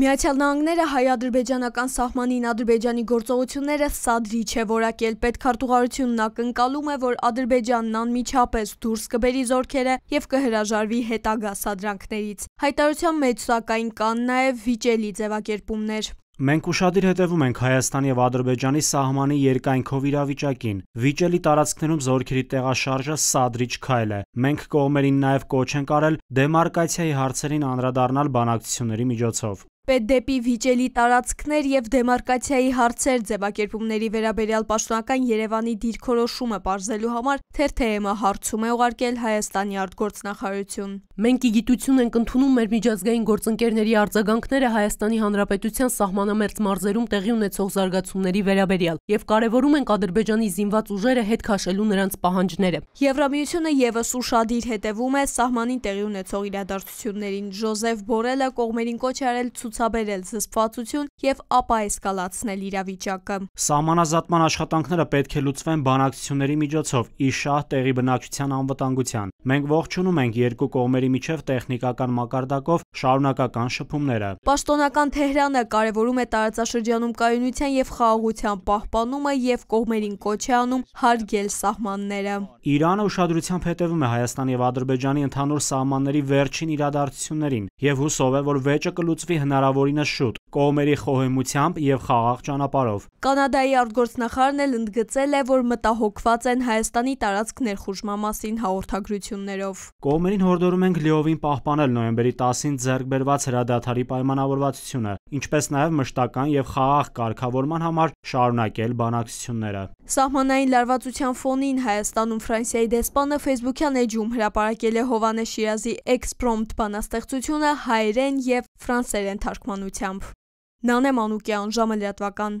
Միացյալ Նահանգները հայ-ադրբեջանական սահմանին Ադրբեջանի գործողությունները սադրի չէ որակել։ Պետք քարտուղարությունն ակնկալում է, որ Ադրբեջանն անմիջապես դուրս կբերի զորքերը եւ կհրաժարվի հետագա սադրանքներից։ Հայտարարության մեջ սակայն կան նաեւ վիճելի ձևակերպումներ։ Մենք ուշադիր հետևում ենք Հայաստան եւ Ադրբեջանի սահմանի երկայնքով իրավիճակին։ Վիճելի տարածքներում զորքերի տեղաշարժը սադրիչ քայլ է։ Մենք կողմերին նաեւ կոչ ենք արել դեմարկացիայի հարցերին անդրադառնալ բանակցությունների միջոցով։ Պետ դեպի վիճելի տարածքներ և դեմարկացիայի հարցեր ձևակերպումների վերաբերյալ պաշտոնական երևանի դիրքորոշումը պարզելու համար թերթեեմը հարցում է ուղարկել Հայաստանի արտգործնախարություն։ Մենք իգիտություն ենք ընդունում մեր միջազգային գործընկերների արձագանքները Հայաստանի Հանրապետության սահմանամերձ մարզերում տեղի ունեցող զարգացումների վերաբերյալ և կարևորում ենք Ադրբեջանի զինված ուժերը հետ քաշելու նրանց պահանջները։ Եվրամիությունը ևս ուշադիր հետևում է սահմանին տեղի ունեցող իրադարձություններին։ Ժոզեֆ Բորելը կողմերին կոչ արել ցույց ցուցաբերել զսպվածություն եւ ապաեսկալացնել իրավիճակը։ Սահմանազատման աշխատանքները պետք է լուծվեն բանակցությունների միջոցով՝ ի շահ տեղի բնակչության անվտանգության։ Մենք ողջունում ենք երկու կողմերի միջև տեխնիկական մակարդակով շարունակական շփումները։ Պաշտոնական Թեհրանը կարևորում է տարածաշրջանում կայունության եւ խաղաղության պահպանումը եւ կողմերին կոչ է անում հարգել սահմանները։ Իրանը ուշադրությամբ հետևում է Հայաստանի եւ Ադրբեջանի ընդհանուր սահմանների վերջին իրադարձություններին եւ հուսով է, որ վեճը կլուծվի հնարավոր հնարավորինս շուտ, կողմերի խոհեմությամբ եւ խաղաղ ճանապարհով։ Կանադայի արտգործնախարարն էլ ընդգծել է, որ մտահոգված են Հայաստանի տարածք ներխուժման մասին հաղորդագրություններով։ Կողմերին հորդորում ենք լիովին պահպանել նոյեմբերի 10-ին ձեռք բերված հրադադարի պայմանավորվածությունը, ինչպես նաև մշտական եւ խաղաղ կարգավորման համար շարունակել բանակցությունները։ Սահմանային լարվածության ֆոնին Հայաստանում Ֆրանսիայի դեսպանը Facebook-յան էջում հրապարակել է Հովանես Շիրազի Exprompt բանաստեղծությունը հայերեն եւ ֆրանսերեն թարգմանությամբ։ Նանե Մանուկյան, ժամը լրատվական։